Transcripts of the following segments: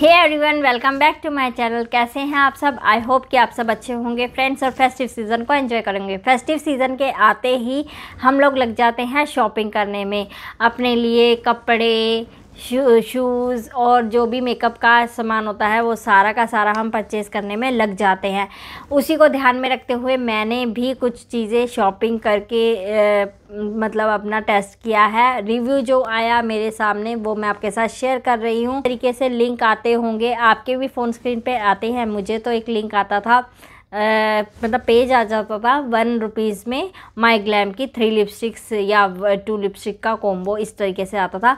hey everyone welcome back to my channel कैसे हैं आप सब आई होप कि आप सब अच्छे होंगे फ्रेंड्स और फेस्टिव सीज़न को एंजॉय करेंगे फेस्टिव सीज़न के आते ही हम लोग लग जाते हैं शॉपिंग करने में अपने लिए कपड़े शू शूज़ और जो भी मेकअप का सामान होता है वो सारा का सारा हम परचेज़ करने में लग जाते हैं उसी को ध्यान में रखते हुए मैंने भी कुछ चीज़ें शॉपिंग करके ए, मतलब अपना टेस्ट किया है रिव्यू जो आया मेरे सामने वो मैं आपके साथ शेयर कर रही हूँ तरीके से लिंक आते होंगे आपके भी फ़ोन स्क्रीन पर आते हैं मुझे तो एक लिंक आता था मतलब पेज आ जाता था वन रुपीज़ में माई ग्लैम की थ्री लिपस्टिक्स या टू uh, लिपस्टिक का कॉम्बो इस तरीके से आता था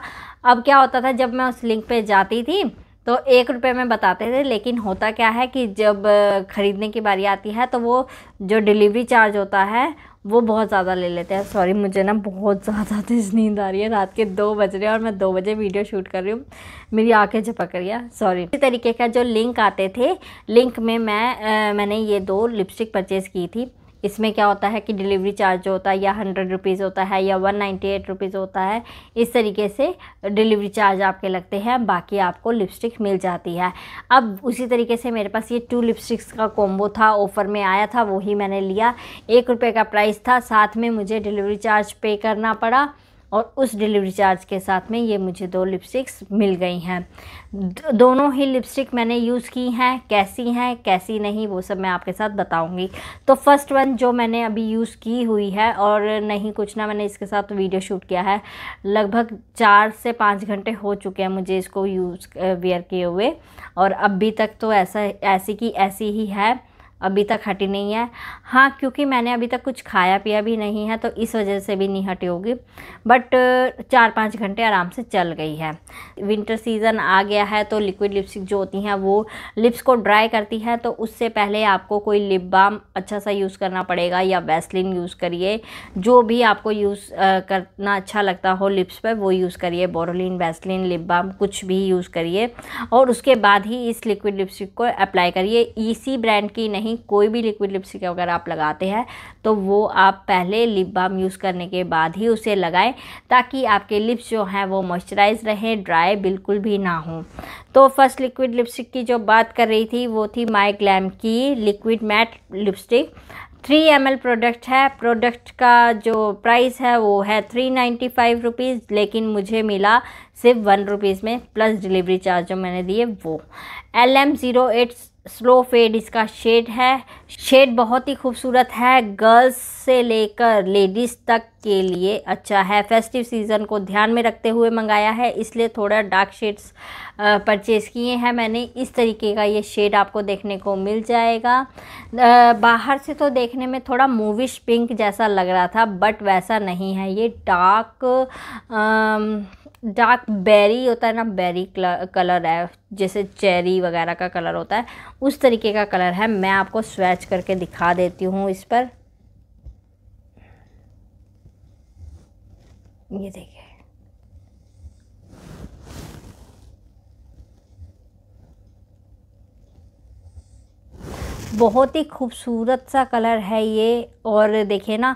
अब क्या होता था जब मैं उस लिंक पे जाती थी तो एक रुपये में बताते थे लेकिन होता क्या है कि जब uh, ख़रीदने की बारी आती है तो वो जो डिलीवरी चार्ज होता है वो बहुत ज़्यादा ले लेते हैं सॉरी मुझे ना बहुत ज़्यादा तेज नींद आ रही है रात के दो बज रहे हैं और मैं दो बजे वीडियो शूट कर रही हूँ मेरी आंखें झपक रही है सॉरी इसी तरीके का जो लिंक आते थे लिंक में मैं आ, मैंने ये दो लिपस्टिक परचेज़ की थी इसमें क्या होता है कि डिलीवरी चार्ज जो होता है या हंड्रेड रुपीज़ होता है या वन नाइन्टी एट रुपीज़ होता है इस तरीके से डिलीवरी चार्ज आपके लगते हैं बाकी आपको लिपस्टिक मिल जाती है अब उसी तरीके से मेरे पास ये टू लिपस्टिक्स का कॉम्बो था ऑफ़र में आया था वही मैंने लिया एक रुपये का प्राइस था साथ में मुझे डिलीवरी चार्ज पे करना पड़ा और उस डिलीवरी चार्ज के साथ में ये मुझे दो लिपस्टिक्स मिल गई हैं दोनों ही लिपस्टिक मैंने यूज़ की हैं कैसी हैं कैसी नहीं वो सब मैं आपके साथ बताऊंगी तो फर्स्ट वन जो मैंने अभी यूज़ की हुई है और नहीं कुछ ना मैंने इसके साथ वीडियो शूट किया है लगभग चार से पाँच घंटे हो चुके हैं मुझे इसको यूज़ वेयर किए हुए और अभी तक तो ऐसा ऐसी की ऐसी ही है अभी तक हटी नहीं है हाँ क्योंकि मैंने अभी तक कुछ खाया पिया भी नहीं है तो इस वजह से भी नहीं हटी होगी बट चार पाँच घंटे आराम से चल गई है विंटर सीज़न आ गया है तो लिक्विड लिपस्टिक जो होती हैं वो लिप्स को ड्राई करती है तो उससे पहले आपको कोई लिप बाम अच्छा सा यूज़ करना पड़ेगा या वैसलिन यूज़ करिए जो भी आपको यूज़ करना अच्छा लगता हो लिप्स पर वो यूज़ करिए बोरोलिन वैसलिन लिप बाम कुछ भी यूज़ करिए और उसके बाद ही इस लिक्विड लिपस्टिक को अप्लाई करिए इसी e ब्रांड की नहीं नहीं कोई भी लिक्विड लिपस्टिक अगर आप लगाते हैं तो वो आप पहले लिप बाम यूज़ करने के बाद ही उसे लगाएं ताकि आपके लिप्स जो हैं वो मॉइस्चराइज रहें ड्राई बिल्कुल भी ना हो तो फर्स्ट लिक्विड लिपस्टिक की जो बात कर रही थी वो थी माई ग्लैम की liquid matte lipstick three M L product है प्रोडक्ट का जो प्राइस है वो है थ्री नाइन्टी फाइव रुपीज़ लेकिन मुझे मिला सिर्फ वन रुपीज़ में प्लस डिलीवरी चार्ज जो मैंने दिए वो L M zero eight slow fade इसका शेड है शेड बहुत ही खूबसूरत है गर्ल्स से लेकर लेडीज़ तक के लिए अच्छा है फेस्टिव सीज़न को ध्यान में रखते हुए मंगाया है इसलिए थोड़ा डार्क शेड्स परचेज़ किए हैं मैंने इस तरीके का ये शेड आपको देखने को मिल जाएगा बाहर से तो देखने में थोड़ा मूविश पिंक जैसा लग रहा था बट वैसा नहीं है ये डार्क आ, डार्क बेरी होता है ना बेरी कलर है जैसे चेरी वगैरह का कलर होता है उस तरीके का कलर है मैं आपको स्वेच करके दिखा देती हूँ इस पर ये देखिए बहुत ही खूबसूरत सा कलर है ये और देखिए ना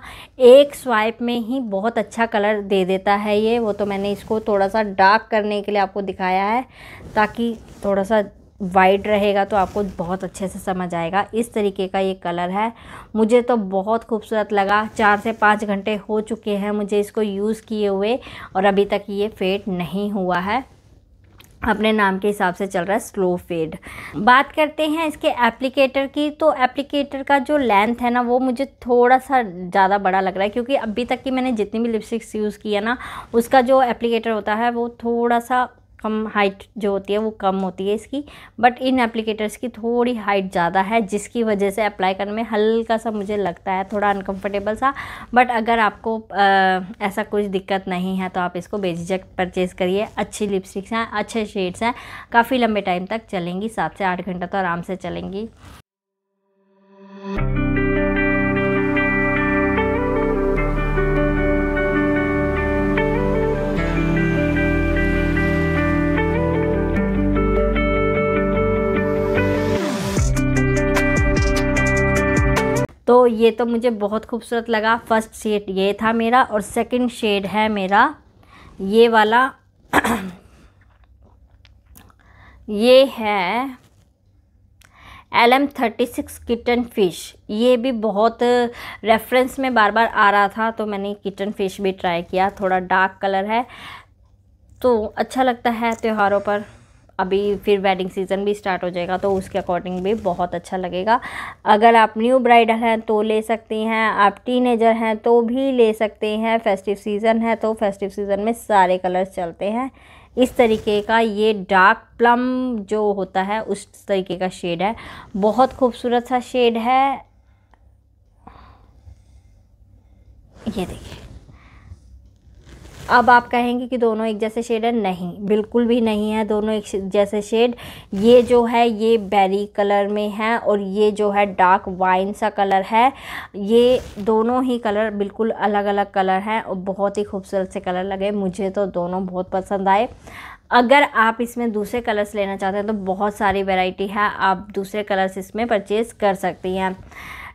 एक स्वाइप में ही बहुत अच्छा कलर दे देता है ये वो तो मैंने इसको थोड़ा सा डार्क करने के लिए आपको दिखाया है ताकि थोड़ा सा वाइट रहेगा तो आपको बहुत अच्छे से समझ आएगा इस तरीके का ये कलर है मुझे तो बहुत खूबसूरत लगा चार से पाँच घंटे हो चुके हैं मुझे इसको यूज़ किए हुए और अभी तक ये फेड नहीं हुआ है अपने नाम के हिसाब से चल रहा है स्लो फेड बात करते हैं इसके एप्लीकेटर की तो एप्लीकेटर का जो लेंथ है ना वो मुझे थोड़ा सा ज़्यादा बड़ा लग रहा है क्योंकि अभी तक की मैंने जितनी भी लिपस्टिक्स यूज़ की है ना उसका जो एप्लीकेटर होता है वो थोड़ा सा कम हाइट जो होती है वो कम होती है इसकी बट इन एप्लीकेटर्स की थोड़ी हाइट ज़्यादा है जिसकी वजह से अप्लाई करने में हल्का सा मुझे लगता है थोड़ा अनकम्फर्टेबल सा बट अगर आपको आ, ऐसा कुछ दिक्कत नहीं है तो आप इसको बेझिझक परचेज़ करिए अच्छी लिपस्टिक्स हैं अच्छे शेड्स हैं काफ़ी लंबे टाइम तक चलेंगी सात से आठ घंटा तो आराम से चलेंगी ये तो मुझे बहुत खूबसूरत लगा फर्स्ट शेड ये था मेरा और सेकंड शेड है मेरा ये वाला ये है L M thirty six kitten fish ये भी बहुत रेफरेंस में बार बार आ रहा था तो मैंने किटन फ़िश भी ट्राई किया थोड़ा डार्क कलर है तो अच्छा लगता है त्योहारों पर अभी फिर वेडिंग सीज़न भी स्टार्ट हो जाएगा तो उसके अकॉर्डिंग भी बहुत अच्छा लगेगा अगर आप न्यू ब्राइडल हैं तो ले सकती हैं आप टीनेजर हैं तो भी ले सकते हैं फेस्टिव सीज़न है तो फेस्टिव सीज़न में सारे कलर्स चलते हैं इस तरीके का ये डार्क प्लम जो होता है उस तरीके का शेड है बहुत खूबसूरत सा शेड है ये देखिए अब आप कहेंगे कि दोनों एक जैसे शेड है नहीं बिल्कुल भी नहीं है दोनों एक जैसे शेड ये जो है ये बेरी कलर में है और ये जो है डार्क वाइन सा कलर है ये दोनों ही कलर बिल्कुल अलग अलग कलर हैं और बहुत ही खूबसूरत से कलर लगे मुझे तो दोनों बहुत पसंद आए अगर आप इसमें दूसरे कलर्स लेना चाहते हैं तो बहुत सारी वेराइटी है आप दूसरे कलर्स इसमें परचेज़ कर सकती हैं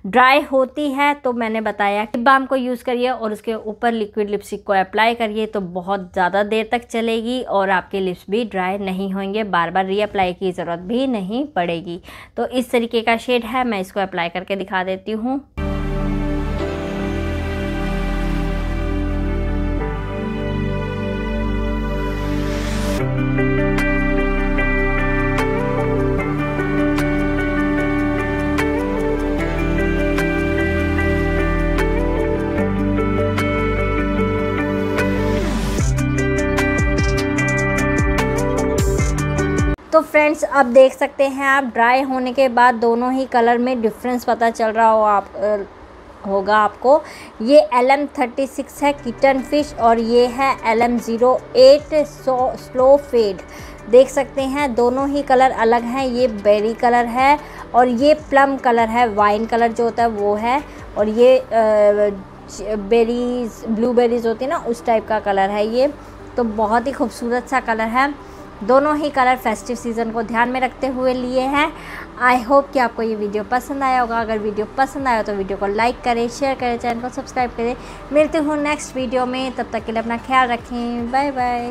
ड्राई होती है तो मैंने बताया कि बाम को यूज़ करिए और उसके ऊपर लिक्विड लिपस्टिक को अप्लाई करिए तो बहुत ज़्यादा देर तक चलेगी और आपके लिप्स भी ड्राई नहीं होंगे बार बार रीअप्लाई की ज़रूरत भी नहीं पड़ेगी तो इस तरीके का शेड है मैं इसको अप्लाई करके दिखा देती हूँ फ्रेंड्स अब देख सकते हैं आप ड्राई होने के बाद दोनों ही कलर में डिफरेंस पता चल रहा हो आप होगा आपको ये एल एम थर्टी सिक्स है किटन फिश और ये है L M zero eight so slow fade देख सकते हैं दोनों ही कलर अलग हैं ये बेरी कलर है और ये प्लम कलर है वाइन कलर जो होता है वो है और ये बेरीज ब्लूबेरीज होती है ना उस टाइप का कलर है ये तो बहुत ही खूबसूरत सा कलर है दोनों ही कलर फेस्टिव सीज़न को ध्यान में रखते हुए लिए हैं आई होप कि आपको ये वीडियो पसंद आया होगा अगर वीडियो पसंद आया तो वीडियो को लाइक करें शेयर करें चैनल को सब्सक्राइब करें मिलती हूँ नेक्स्ट वीडियो में तब तक के लिए अपना ख्याल रखें बाय बाय